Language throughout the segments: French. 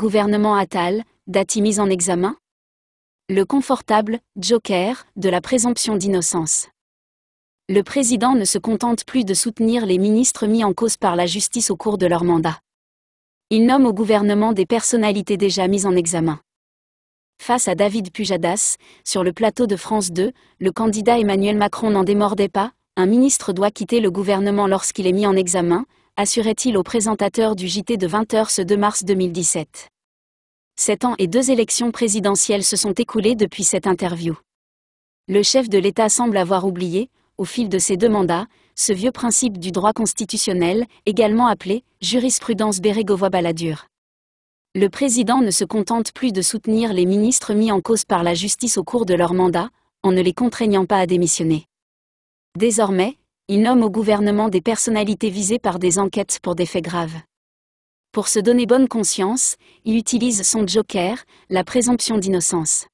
gouvernement Attal, Dati mis en examen Le confortable, joker, de la présomption d'innocence. Le président ne se contente plus de soutenir les ministres mis en cause par la justice au cours de leur mandat. Il nomme au gouvernement des personnalités déjà mises en examen. Face à David Pujadas, sur le plateau de France 2, le candidat Emmanuel Macron n'en démordait pas, un ministre doit quitter le gouvernement lorsqu'il est mis en examen, assurait-il au présentateur du JT de 20h ce 2 mars 2017. Sept ans et deux élections présidentielles se sont écoulées depuis cette interview. Le chef de l'État semble avoir oublié, au fil de ses deux mandats, ce vieux principe du droit constitutionnel, également appelé jurisprudence bérégovoy ». Le président ne se contente plus de soutenir les ministres mis en cause par la justice au cours de leur mandat, en ne les contraignant pas à démissionner. Désormais, il nomme au gouvernement des personnalités visées par des enquêtes pour des faits graves. Pour se donner bonne conscience, il utilise son joker, la présomption d'innocence.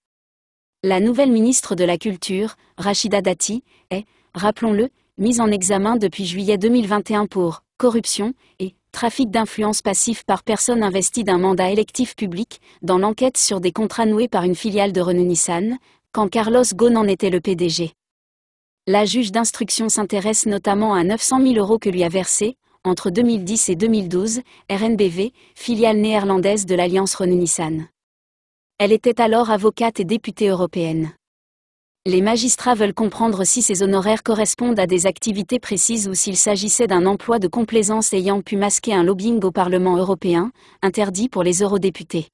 La nouvelle ministre de la Culture, Rachida Dati, est, rappelons-le, mise en examen depuis juillet 2021 pour corruption et trafic d'influence passif par personne investie d'un mandat électif public dans l'enquête sur des contrats noués par une filiale de Renault Nissan, quand Carlos Ghosn en était le PDG la juge d'instruction s'intéresse notamment à 900 000 euros que lui a versés, entre 2010 et 2012, RNBV, filiale néerlandaise de l'alliance Renault-Nissan. Elle était alors avocate et députée européenne. Les magistrats veulent comprendre si ces honoraires correspondent à des activités précises ou s'il s'agissait d'un emploi de complaisance ayant pu masquer un lobbying au Parlement européen, interdit pour les eurodéputés.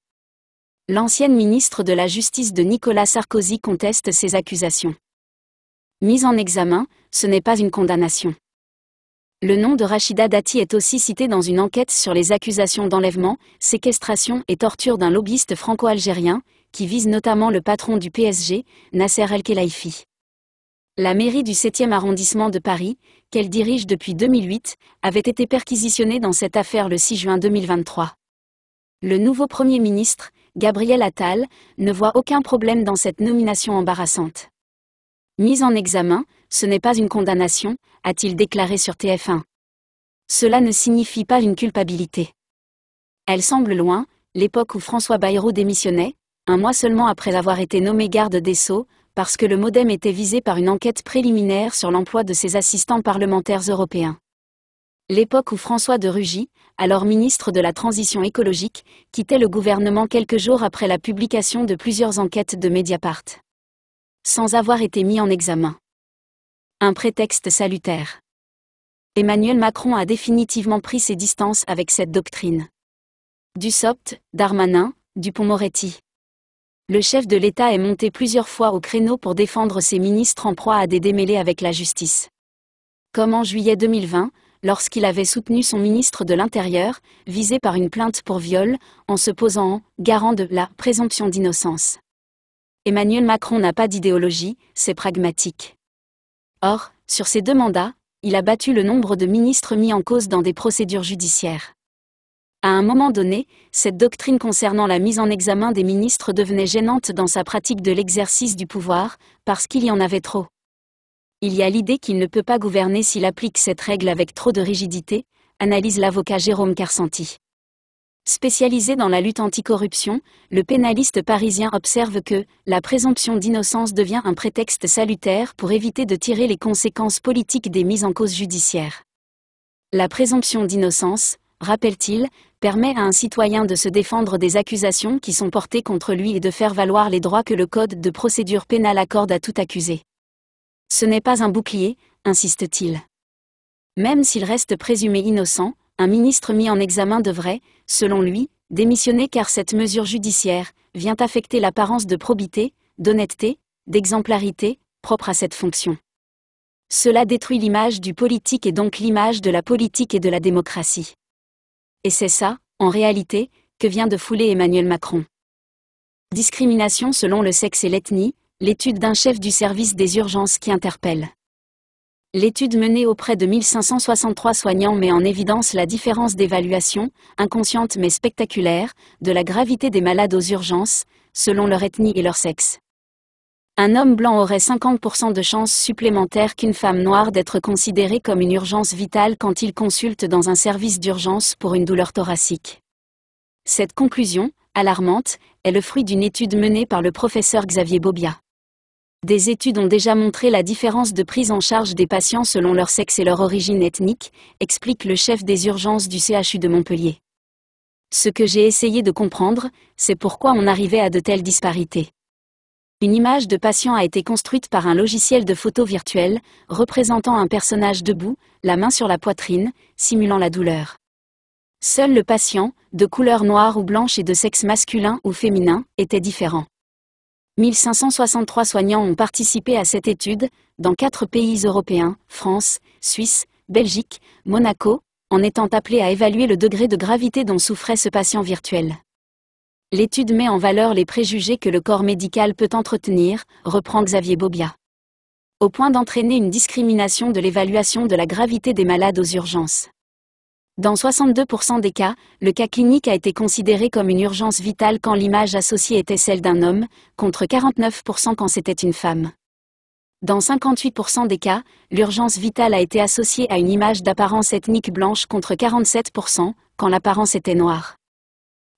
L'ancienne ministre de la Justice de Nicolas Sarkozy conteste ces accusations mise en examen, ce n'est pas une condamnation. Le nom de Rachida Dati est aussi cité dans une enquête sur les accusations d'enlèvement, séquestration et torture d'un lobbyiste franco-algérien, qui vise notamment le patron du PSG, Nasser El Khelaifi. La mairie du 7e arrondissement de Paris, qu'elle dirige depuis 2008, avait été perquisitionnée dans cette affaire le 6 juin 2023. Le nouveau Premier ministre, Gabriel Attal, ne voit aucun problème dans cette nomination embarrassante mise en examen, ce n'est pas une condamnation, a-t-il déclaré sur TF1. Cela ne signifie pas une culpabilité. Elle semble loin, l'époque où François Bayrou démissionnait, un mois seulement après avoir été nommé garde des Sceaux, parce que le modem était visé par une enquête préliminaire sur l'emploi de ses assistants parlementaires européens. L'époque où François de Rugy, alors ministre de la Transition écologique, quittait le gouvernement quelques jours après la publication de plusieurs enquêtes de Mediapart sans avoir été mis en examen. Un prétexte salutaire. Emmanuel Macron a définitivement pris ses distances avec cette doctrine. Sopt, Darmanin, Dupont-Moretti. Le chef de l'État est monté plusieurs fois au créneau pour défendre ses ministres en proie à des démêlés avec la justice. Comme en juillet 2020, lorsqu'il avait soutenu son ministre de l'Intérieur, visé par une plainte pour viol, en se posant en garant de la présomption d'innocence. Emmanuel Macron n'a pas d'idéologie, c'est pragmatique. Or, sur ses deux mandats, il a battu le nombre de ministres mis en cause dans des procédures judiciaires. À un moment donné, cette doctrine concernant la mise en examen des ministres devenait gênante dans sa pratique de l'exercice du pouvoir, parce qu'il y en avait trop. Il y a l'idée qu'il ne peut pas gouverner s'il applique cette règle avec trop de rigidité, analyse l'avocat Jérôme Carsenti. Spécialisé dans la lutte anticorruption, le pénaliste parisien observe que la présomption d'innocence devient un prétexte salutaire pour éviter de tirer les conséquences politiques des mises en cause judiciaires. La présomption d'innocence, rappelle-t-il, permet à un citoyen de se défendre des accusations qui sont portées contre lui et de faire valoir les droits que le Code de procédure pénale accorde à tout accusé. Ce n'est pas un bouclier, insiste-t-il. Même s'il reste présumé innocent, un ministre mis en examen devrait, selon lui, démissionner car cette mesure judiciaire vient affecter l'apparence de probité, d'honnêteté, d'exemplarité, propre à cette fonction. Cela détruit l'image du politique et donc l'image de la politique et de la démocratie. Et c'est ça, en réalité, que vient de fouler Emmanuel Macron. Discrimination selon le sexe et l'ethnie, l'étude d'un chef du service des urgences qui interpelle. L'étude menée auprès de 1563 soignants met en évidence la différence d'évaluation, inconsciente mais spectaculaire, de la gravité des malades aux urgences, selon leur ethnie et leur sexe. Un homme blanc aurait 50% de chances supplémentaires qu'une femme noire d'être considérée comme une urgence vitale quand il consulte dans un service d'urgence pour une douleur thoracique. Cette conclusion, alarmante, est le fruit d'une étude menée par le professeur Xavier Bobia. Des études ont déjà montré la différence de prise en charge des patients selon leur sexe et leur origine ethnique, explique le chef des urgences du CHU de Montpellier. Ce que j'ai essayé de comprendre, c'est pourquoi on arrivait à de telles disparités. Une image de patient a été construite par un logiciel de photo virtuelle, représentant un personnage debout, la main sur la poitrine, simulant la douleur. Seul le patient, de couleur noire ou blanche et de sexe masculin ou féminin, était différent. 1563 soignants ont participé à cette étude, dans quatre pays européens, France, Suisse, Belgique, Monaco, en étant appelés à évaluer le degré de gravité dont souffrait ce patient virtuel. L'étude met en valeur les préjugés que le corps médical peut entretenir, reprend Xavier Bobia. Au point d'entraîner une discrimination de l'évaluation de la gravité des malades aux urgences. Dans 62% des cas, le cas clinique a été considéré comme une urgence vitale quand l'image associée était celle d'un homme, contre 49% quand c'était une femme. Dans 58% des cas, l'urgence vitale a été associée à une image d'apparence ethnique blanche contre 47% quand l'apparence était noire.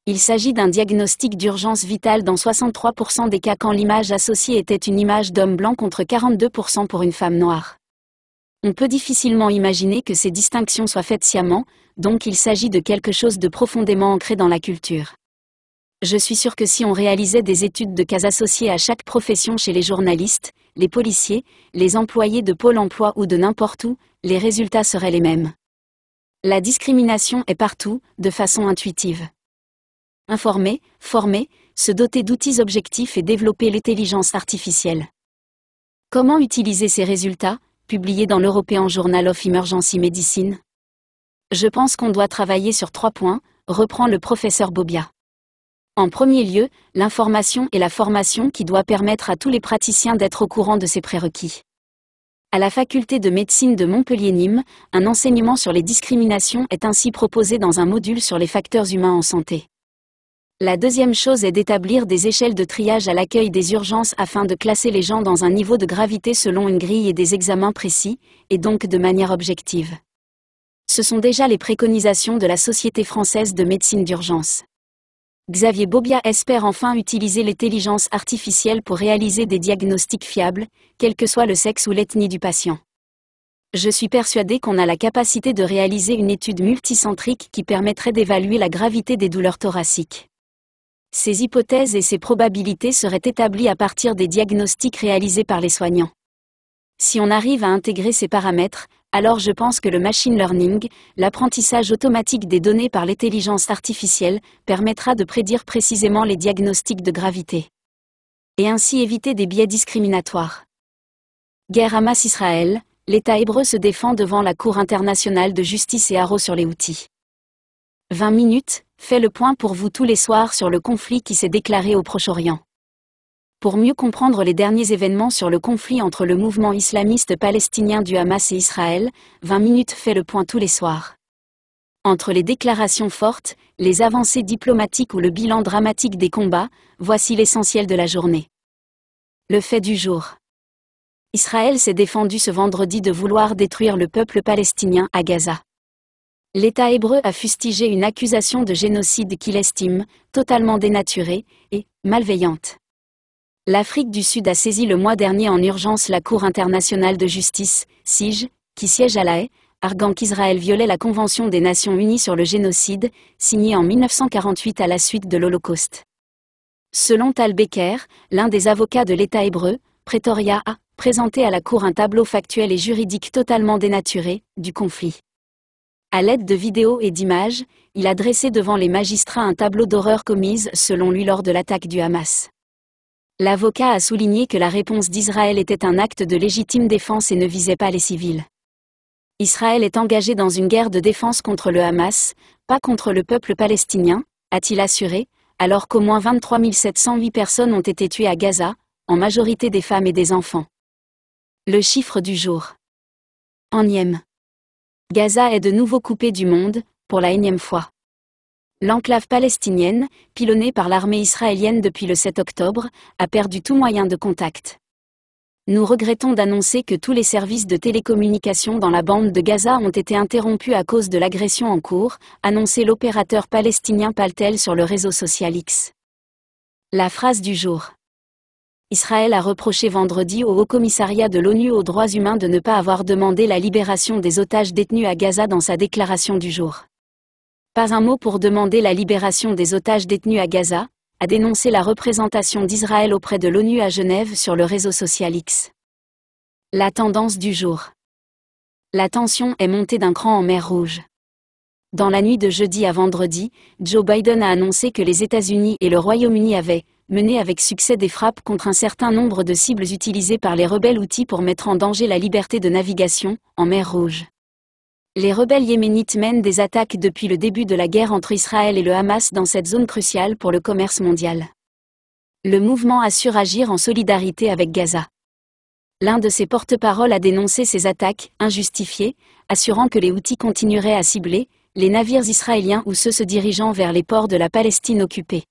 Il s'agit d'un diagnostic d'urgence vitale dans 63% des cas quand l'image associée était une image d'homme blanc contre 42% pour une femme noire. On peut difficilement imaginer que ces distinctions soient faites sciemment, donc il s'agit de quelque chose de profondément ancré dans la culture. Je suis sûr que si on réalisait des études de cas associées à chaque profession chez les journalistes, les policiers, les employés de Pôle emploi ou de n'importe où, les résultats seraient les mêmes. La discrimination est partout, de façon intuitive. Informer, former, se doter d'outils objectifs et développer l'intelligence artificielle. Comment utiliser ces résultats publié dans l'European Journal of Emergency Medicine Je pense qu'on doit travailler sur trois points, reprend le professeur Bobia. En premier lieu, l'information et la formation qui doit permettre à tous les praticiens d'être au courant de ces prérequis. À la faculté de médecine de Montpellier-Nîmes, un enseignement sur les discriminations est ainsi proposé dans un module sur les facteurs humains en santé. La deuxième chose est d'établir des échelles de triage à l'accueil des urgences afin de classer les gens dans un niveau de gravité selon une grille et des examens précis, et donc de manière objective. Ce sont déjà les préconisations de la Société française de médecine d'urgence. Xavier Bobia espère enfin utiliser l'intelligence artificielle pour réaliser des diagnostics fiables, quel que soit le sexe ou l'ethnie du patient. Je suis persuadé qu'on a la capacité de réaliser une étude multicentrique qui permettrait d'évaluer la gravité des douleurs thoraciques. Ces hypothèses et ces probabilités seraient établies à partir des diagnostics réalisés par les soignants. Si on arrive à intégrer ces paramètres, alors je pense que le machine learning, l'apprentissage automatique des données par l'intelligence artificielle, permettra de prédire précisément les diagnostics de gravité. Et ainsi éviter des biais discriminatoires. Guerre Hamas-Israël, l'État hébreu se défend devant la Cour internationale de justice et Haro sur les outils. 20 minutes, fait le point pour vous tous les soirs sur le conflit qui s'est déclaré au Proche-Orient. Pour mieux comprendre les derniers événements sur le conflit entre le mouvement islamiste palestinien du Hamas et Israël, 20 minutes fait le point tous les soirs. Entre les déclarations fortes, les avancées diplomatiques ou le bilan dramatique des combats, voici l'essentiel de la journée. Le fait du jour. Israël s'est défendu ce vendredi de vouloir détruire le peuple palestinien à Gaza l'État hébreu a fustigé une accusation de génocide qu'il estime totalement dénaturée et malveillante. L'Afrique du Sud a saisi le mois dernier en urgence la Cour internationale de justice, SIJ, qui siège à La Haye, arguant qu'Israël violait la Convention des Nations Unies sur le génocide, signée en 1948 à la suite de l'Holocauste. Selon Tal Becker, l'un des avocats de l'État hébreu, Pretoria a présenté à la Cour un tableau factuel et juridique totalement dénaturé du conflit. À l'aide de vidéos et d'images, il a dressé devant les magistrats un tableau d'horreur commise selon lui lors de l'attaque du Hamas. L'avocat a souligné que la réponse d'Israël était un acte de légitime défense et ne visait pas les civils. Israël est engagé dans une guerre de défense contre le Hamas, pas contre le peuple palestinien, a-t-il assuré, alors qu'au moins 23 708 personnes ont été tuées à Gaza, en majorité des femmes et des enfants. Le chiffre du jour. Enième. Gaza est de nouveau coupée du monde, pour la énième fois. L'enclave palestinienne, pilonnée par l'armée israélienne depuis le 7 octobre, a perdu tout moyen de contact. Nous regrettons d'annoncer que tous les services de télécommunications dans la bande de Gaza ont été interrompus à cause de l'agression en cours, annonçait l'opérateur palestinien Paltel sur le réseau social X. La phrase du jour. Israël a reproché vendredi au Haut-Commissariat de l'ONU aux droits humains de ne pas avoir demandé la libération des otages détenus à Gaza dans sa déclaration du jour. Pas un mot pour demander la libération des otages détenus à Gaza, a dénoncé la représentation d'Israël auprès de l'ONU à Genève sur le réseau social X. La tendance du jour. La tension est montée d'un cran en mer Rouge. Dans la nuit de jeudi à vendredi, Joe Biden a annoncé que les États-Unis et le Royaume-Uni avaient mené avec succès des frappes contre un certain nombre de cibles utilisées par les rebelles outils pour mettre en danger la liberté de navigation, en mer Rouge. Les rebelles yéménites mènent des attaques depuis le début de la guerre entre Israël et le Hamas dans cette zone cruciale pour le commerce mondial. Le mouvement assure agir en solidarité avec Gaza. L'un de ses porte parole a dénoncé ces attaques, injustifiées, assurant que les outils continueraient à cibler les navires israéliens ou ceux se dirigeant vers les ports de la Palestine occupée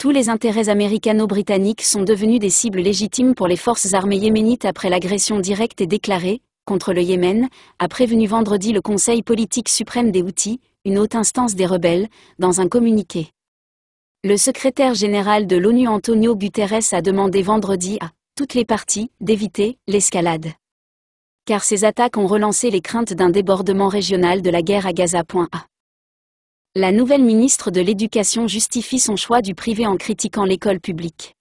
tous les intérêts américano-britanniques sont devenus des cibles légitimes pour les forces armées yéménites après l'agression directe et déclarée, contre le Yémen, a prévenu vendredi le Conseil politique suprême des Houthis, une haute instance des rebelles, dans un communiqué. Le secrétaire général de l'ONU Antonio Guterres a demandé vendredi à toutes les parties d'éviter l'escalade. Car ces attaques ont relancé les craintes d'un débordement régional de la guerre à Gaza. La nouvelle ministre de l'Éducation justifie son choix du privé en critiquant l'école publique.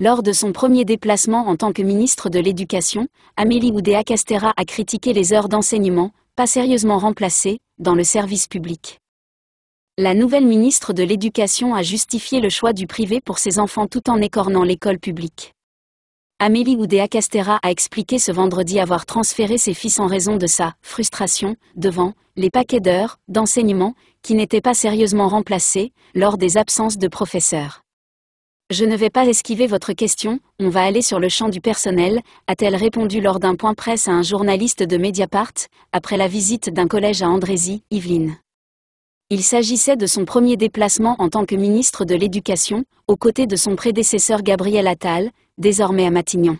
Lors de son premier déplacement en tant que ministre de l'Éducation, Amélie Oudéa-Castera a critiqué les heures d'enseignement, pas sérieusement remplacées, dans le service public. La nouvelle ministre de l'Éducation a justifié le choix du privé pour ses enfants tout en écornant l'école publique. Amélie Oudéa-Castera a expliqué ce vendredi avoir transféré ses fils en raison de sa « frustration » devant les paquets d'heures d'enseignement qui n'étaient pas sérieusement remplacés lors des absences de professeurs. Je ne vais pas esquiver votre question, on va aller sur le champ du personnel, a-t-elle répondu lors d'un point presse à un journaliste de Mediapart, après la visite d'un collège à Andrézy, Yvelines. Il s'agissait de son premier déplacement en tant que ministre de l'Éducation, aux côtés de son prédécesseur Gabriel Attal, désormais à Matignon.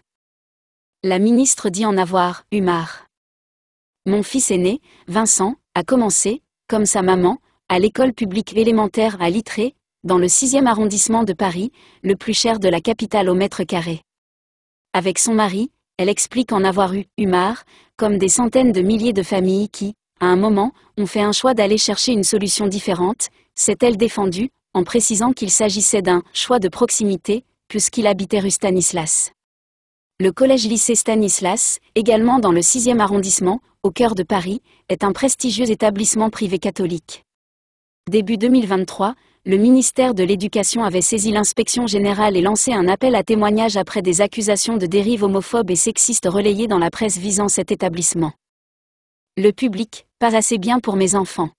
La ministre dit en avoir eu Mon fils aîné, Vincent, a commencé, comme sa maman, à l'école publique élémentaire à Littré, dans le 6e arrondissement de Paris, le plus cher de la capitale au mètre carré. Avec son mari, elle explique en avoir eu, eu comme des centaines de milliers de familles qui, à un moment, ont fait un choix d'aller chercher une solution différente, s'est-elle défendue, en précisant qu'il s'agissait d'un choix de proximité, puisqu'il habitait rue Stanislas. Le collège-lycée Stanislas, également dans le 6e arrondissement, au cœur de Paris, est un prestigieux établissement privé catholique. Début 2023, le ministère de l'Éducation avait saisi l'inspection générale et lancé un appel à témoignages après des accusations de dérives homophobes et sexistes relayées dans la presse visant cet établissement. Le public, pas assez bien pour mes enfants.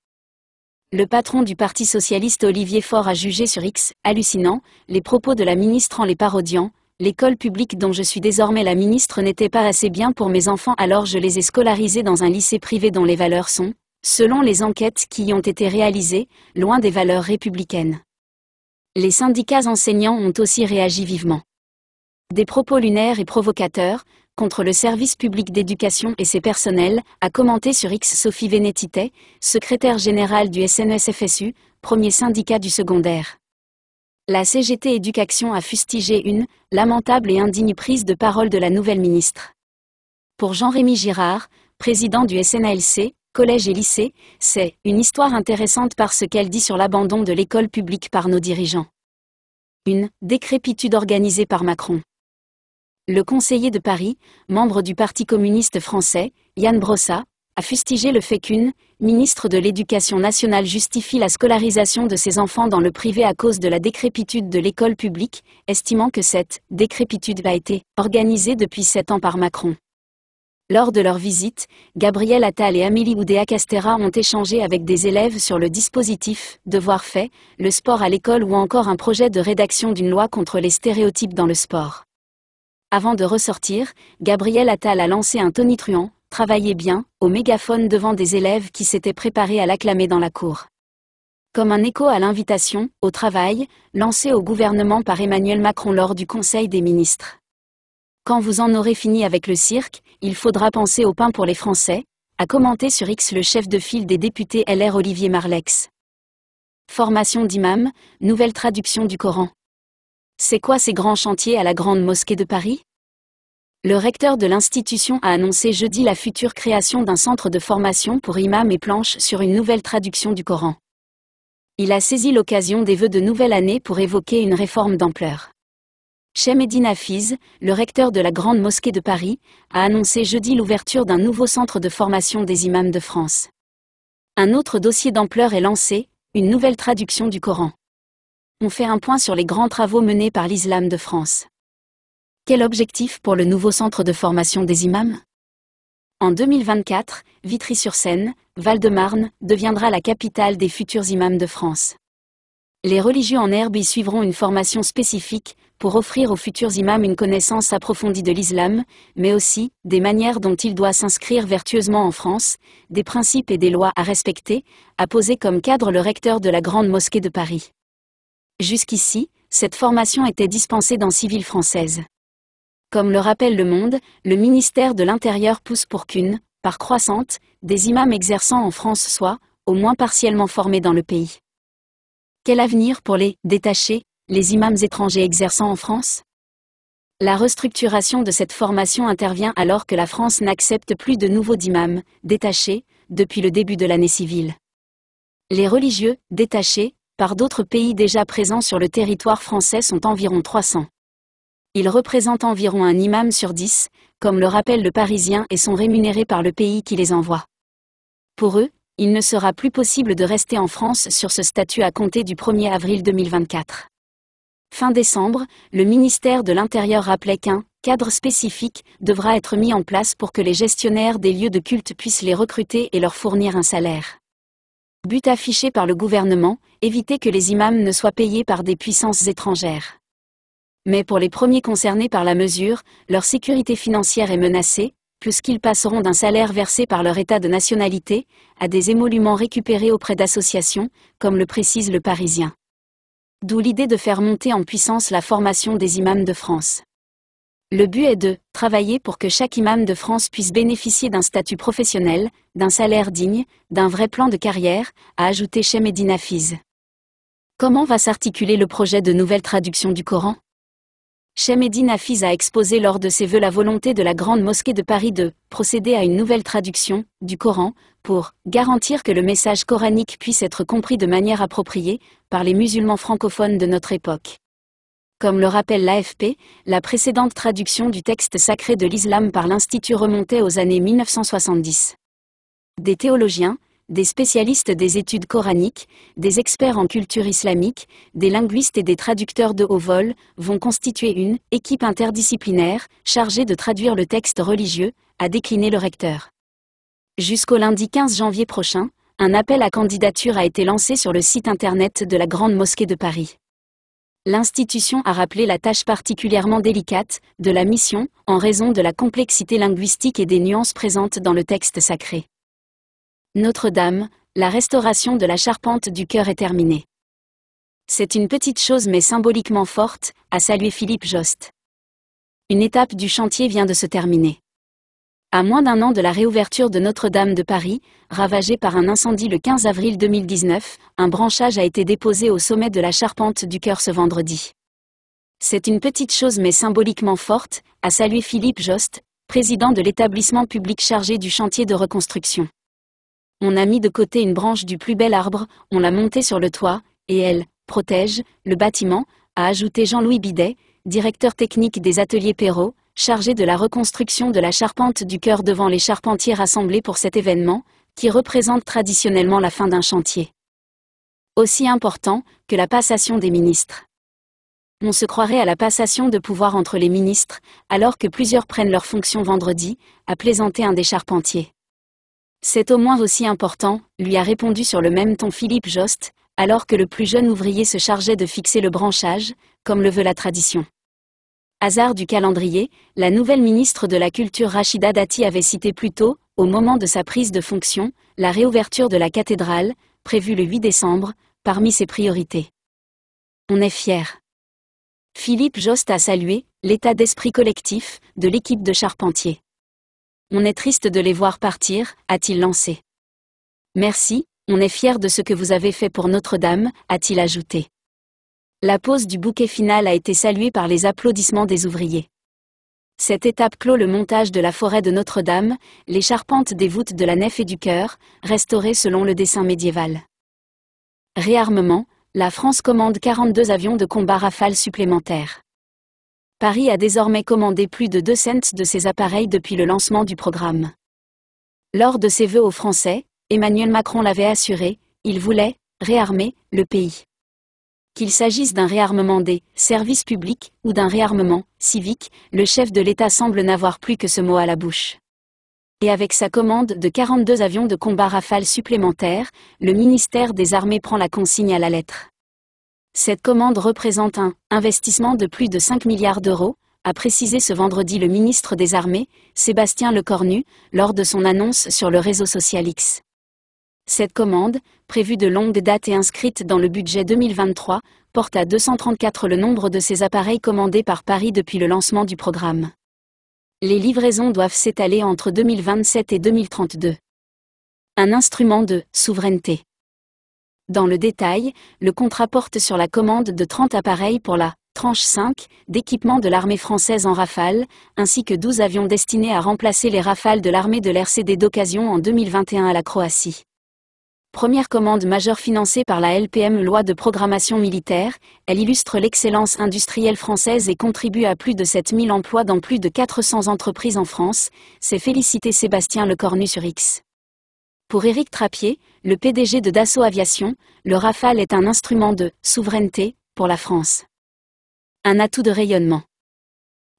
Le patron du Parti socialiste Olivier Faure a jugé sur X, hallucinant, les propos de la ministre en les parodiant. L'école publique dont je suis désormais la ministre n'était pas assez bien pour mes enfants alors je les ai scolarisés dans un lycée privé dont les valeurs sont, selon les enquêtes qui y ont été réalisées, loin des valeurs républicaines. Les syndicats enseignants ont aussi réagi vivement. Des propos lunaires et provocateurs, contre le service public d'éducation et ses personnels, a commenté sur X Sophie Vénétité, secrétaire générale du SNSFSU, e premier syndicat du secondaire. La CGT Éducation a fustigé une lamentable et indigne prise de parole de la nouvelle ministre. Pour Jean-Rémy Girard, président du SNALC, collège et lycée, c'est une histoire intéressante par ce qu'elle dit sur l'abandon de l'école publique par nos dirigeants. Une décrépitude organisée par Macron. Le conseiller de Paris, membre du Parti communiste français, Yann Brossa, a fustigé le fait qu'une ministre de l'Éducation nationale justifie la scolarisation de ses enfants dans le privé à cause de la décrépitude de l'école publique, estimant que cette décrépitude a été organisée depuis sept ans par Macron. Lors de leur visite, Gabriel Attal et Amélie Oudéa Castera ont échangé avec des élèves sur le dispositif Devoir fait, le sport à l'école ou encore un projet de rédaction d'une loi contre les stéréotypes dans le sport. Avant de ressortir, Gabriel Attal a lancé un tonitruant, travaillez bien, au mégaphone devant des élèves qui s'étaient préparés à l'acclamer dans la cour. Comme un écho à l'invitation, au travail, lancée au gouvernement par Emmanuel Macron lors du Conseil des ministres. Quand vous en aurez fini avec le cirque, il faudra penser au pain pour les Français, a commenté sur X le chef de file des députés LR Olivier Marlex. Formation d'imam, nouvelle traduction du Coran. C'est quoi ces grands chantiers à la Grande Mosquée de Paris Le recteur de l'institution a annoncé jeudi la future création d'un centre de formation pour imams et planches sur une nouvelle traduction du Coran. Il a saisi l'occasion des vœux de nouvelle année pour évoquer une réforme d'ampleur. Chemedine Afiz, le recteur de la Grande Mosquée de Paris, a annoncé jeudi l'ouverture d'un nouveau centre de formation des imams de France. Un autre dossier d'ampleur est lancé, une nouvelle traduction du Coran on fait un point sur les grands travaux menés par l'islam de France. Quel objectif pour le nouveau centre de formation des imams En 2024, Vitry-sur-Seine, Val-de-Marne, deviendra la capitale des futurs imams de France. Les religieux en herbe y suivront une formation spécifique pour offrir aux futurs imams une connaissance approfondie de l'islam, mais aussi des manières dont il doit s'inscrire vertueusement en France, des principes et des lois à respecter, à poser comme cadre le recteur de la Grande Mosquée de Paris. Jusqu'ici, cette formation était dispensée dans civile française. Comme le rappelle Le Monde, le ministère de l'Intérieur pousse pour qu'une, par croissante, des imams exerçant en France soient, au moins partiellement formés dans le pays. Quel avenir pour les détachés, les imams étrangers exerçant en France La restructuration de cette formation intervient alors que la France n'accepte plus de nouveaux d'imams, détachés, depuis le début de l'année civile. Les religieux, détachés, par d'autres pays déjà présents sur le territoire français sont environ 300. Ils représentent environ un imam sur dix, comme le rappelle le Parisien et sont rémunérés par le pays qui les envoie. Pour eux, il ne sera plus possible de rester en France sur ce statut à compter du 1er avril 2024. Fin décembre, le ministère de l'Intérieur rappelait qu'un cadre spécifique devra être mis en place pour que les gestionnaires des lieux de culte puissent les recruter et leur fournir un salaire. But affiché par le gouvernement, éviter que les imams ne soient payés par des puissances étrangères. Mais pour les premiers concernés par la mesure, leur sécurité financière est menacée, puisqu'ils passeront d'un salaire versé par leur état de nationalité à des émoluments récupérés auprès d'associations, comme le précise le Parisien. D'où l'idée de faire monter en puissance la formation des imams de France. Le but est de travailler pour que chaque imam de France puisse bénéficier d'un statut professionnel, d'un salaire digne, d'un vrai plan de carrière, a ajouté Medina Fiz. Comment va s'articuler le projet de nouvelle traduction du Coran Che Medinafiz a exposé lors de ses vœux la volonté de la Grande Mosquée de Paris de procéder à une nouvelle traduction du Coran pour garantir que le message coranique puisse être compris de manière appropriée par les musulmans francophones de notre époque. Comme le rappelle l'AFP, la précédente traduction du texte sacré de l'islam par l'Institut remontait aux années 1970. Des théologiens, des spécialistes des études coraniques, des experts en culture islamique, des linguistes et des traducteurs de haut vol vont constituer une équipe interdisciplinaire chargée de traduire le texte religieux, a décliné le recteur. Jusqu'au lundi 15 janvier prochain, un appel à candidature a été lancé sur le site internet de la Grande Mosquée de Paris l'institution a rappelé la tâche particulièrement délicate de la mission, en raison de la complexité linguistique et des nuances présentes dans le texte sacré. Notre-Dame, la restauration de la charpente du cœur est terminée. C'est une petite chose mais symboliquement forte, a salué Philippe Jost. Une étape du chantier vient de se terminer. À moins d'un an de la réouverture de Notre-Dame de Paris, ravagée par un incendie le 15 avril 2019, un branchage a été déposé au sommet de la charpente du cœur ce vendredi. C'est une petite chose mais symboliquement forte, a salué Philippe Jost, président de l'établissement public chargé du chantier de reconstruction. On a mis de côté une branche du plus bel arbre, on l'a montée sur le toit, et elle protège le bâtiment, a ajouté Jean-Louis Bidet, directeur technique des ateliers Perrault, chargé de la reconstruction de la charpente du cœur devant les charpentiers rassemblés pour cet événement, qui représente traditionnellement la fin d'un chantier. Aussi important que la passation des ministres. On se croirait à la passation de pouvoir entre les ministres, alors que plusieurs prennent leurs fonctions vendredi, a plaisanté un des charpentiers. C'est au moins aussi important, lui a répondu sur le même ton Philippe Jost, alors que le plus jeune ouvrier se chargeait de fixer le branchage, comme le veut la tradition. Hasard du calendrier, la nouvelle ministre de la Culture Rachida Dati avait cité plus tôt, au moment de sa prise de fonction, la réouverture de la cathédrale, prévue le 8 décembre, parmi ses priorités. On est fiers. Philippe Jost a salué l'état d'esprit collectif de l'équipe de charpentiers. On est triste de les voir partir, a-t-il lancé. Merci, on est fiers de ce que vous avez fait pour Notre-Dame, a-t-il ajouté. La pose du bouquet final a été saluée par les applaudissements des ouvriers. Cette étape clôt le montage de la forêt de Notre-Dame, les charpentes des voûtes de la nef et du chœur, restaurées selon le dessin médiéval. Réarmement, la France commande 42 avions de combat Rafale supplémentaires. Paris a désormais commandé plus de 2 cents de ces appareils depuis le lancement du programme. Lors de ses vœux aux Français, Emmanuel Macron l'avait assuré, il voulait réarmer le pays. Qu'il s'agisse d'un réarmement des services publics ou d'un réarmement civique, le chef de l'État semble n'avoir plus que ce mot à la bouche. Et avec sa commande de 42 avions de combat Rafale supplémentaires, le ministère des Armées prend la consigne à la lettre. Cette commande représente un investissement de plus de 5 milliards d'euros, a précisé ce vendredi le ministre des Armées, Sébastien Lecornu, lors de son annonce sur le réseau social X. Cette commande, prévue de longue date et inscrite dans le budget 2023, porte à 234 le nombre de ces appareils commandés par Paris depuis le lancement du programme. Les livraisons doivent s'étaler entre 2027 et 2032. Un instrument de souveraineté. Dans le détail, le contrat porte sur la commande de 30 appareils pour la tranche 5 d'équipement de l'armée française en Rafale, ainsi que 12 avions destinés à remplacer les Rafales de l'armée de l'RCD d'occasion en 2021 à la Croatie. Première commande majeure financée par la LPM Loi de programmation militaire, elle illustre l'excellence industrielle française et contribue à plus de 7000 emplois dans plus de 400 entreprises en France, c'est félicité Sébastien Lecornu sur X. Pour Éric Trappier, le PDG de Dassault Aviation, le Rafale est un instrument de souveraineté pour la France. Un atout de rayonnement.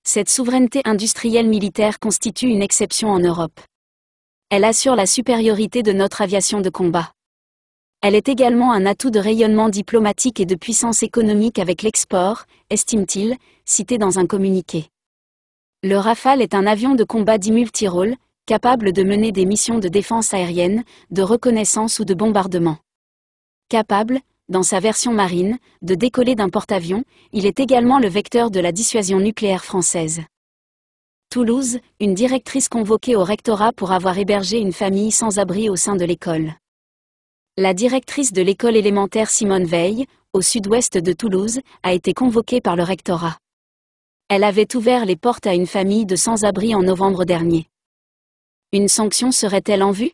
Cette souveraineté industrielle militaire constitue une exception en Europe. Elle assure la supériorité de notre aviation de combat. Elle est également un atout de rayonnement diplomatique et de puissance économique avec l'export, estime-t-il, cité dans un communiqué. Le Rafale est un avion de combat dimultirôle, capable de mener des missions de défense aérienne, de reconnaissance ou de bombardement. Capable, dans sa version marine, de décoller d'un porte-avions, il est également le vecteur de la dissuasion nucléaire française. Toulouse, une directrice convoquée au rectorat pour avoir hébergé une famille sans abri au sein de l'école. La directrice de l'école élémentaire Simone Veil, au sud-ouest de Toulouse, a été convoquée par le rectorat. Elle avait ouvert les portes à une famille de sans-abri en novembre dernier. Une sanction serait-elle en vue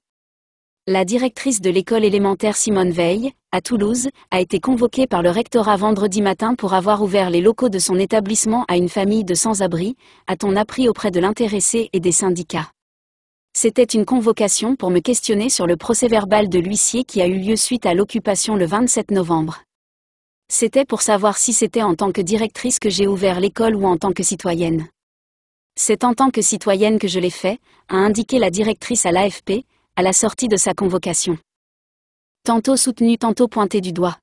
La directrice de l'école élémentaire Simone Veil, à Toulouse, a été convoquée par le rectorat vendredi matin pour avoir ouvert les locaux de son établissement à une famille de sans-abri, a-t-on appris auprès de l'intéressé et des syndicats. C'était une convocation pour me questionner sur le procès-verbal de l'huissier qui a eu lieu suite à l'occupation le 27 novembre. C'était pour savoir si c'était en tant que directrice que j'ai ouvert l'école ou en tant que citoyenne. C'est en tant que citoyenne que je l'ai fait, a indiqué la directrice à l'AFP, à la sortie de sa convocation. Tantôt soutenu, tantôt pointé du doigt.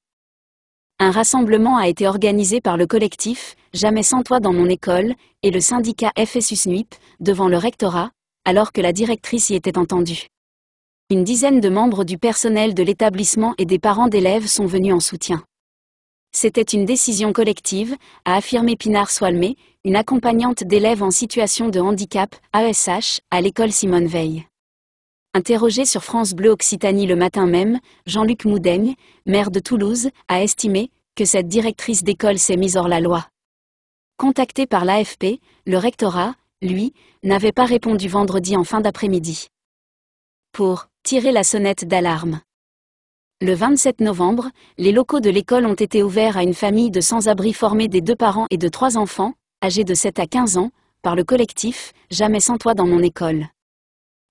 Un rassemblement a été organisé par le collectif Jamais sans toi dans mon école et le syndicat FSUSNUIP devant le rectorat, alors que la directrice y était entendue. Une dizaine de membres du personnel de l'établissement et des parents d'élèves sont venus en soutien. C'était une décision collective, a affirmé Pinard Soalmé, une accompagnante d'élèves en situation de handicap, ASH, à l'école Simone Veil. Interrogé sur France Bleu Occitanie le matin même, Jean-Luc Moudaigne, maire de Toulouse, a estimé que cette directrice d'école s'est mise hors la loi. Contacté par l'AFP, le rectorat, lui, n'avait pas répondu vendredi en fin d'après-midi. Pour tirer la sonnette d'alarme. Le 27 novembre, les locaux de l'école ont été ouverts à une famille de sans-abri formée des deux parents et de trois enfants, âgés de 7 à 15 ans, par le collectif Jamais sans toi dans mon école.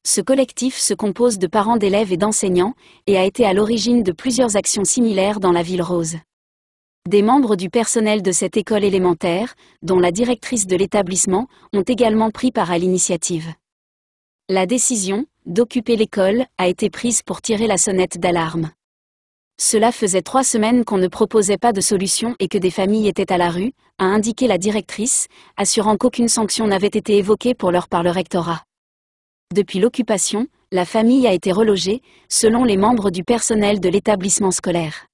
Ce collectif se compose de parents d'élèves et d'enseignants, et a été à l'origine de plusieurs actions similaires dans la ville rose. Des membres du personnel de cette école élémentaire, dont la directrice de l'établissement, ont également pris part à l'initiative. La décision, d'occuper l'école, a été prise pour tirer la sonnette d'alarme. Cela faisait trois semaines qu'on ne proposait pas de solution et que des familles étaient à la rue, a indiqué la directrice, assurant qu'aucune sanction n'avait été évoquée pour leur par le rectorat. Depuis l'occupation, la famille a été relogée, selon les membres du personnel de l'établissement scolaire.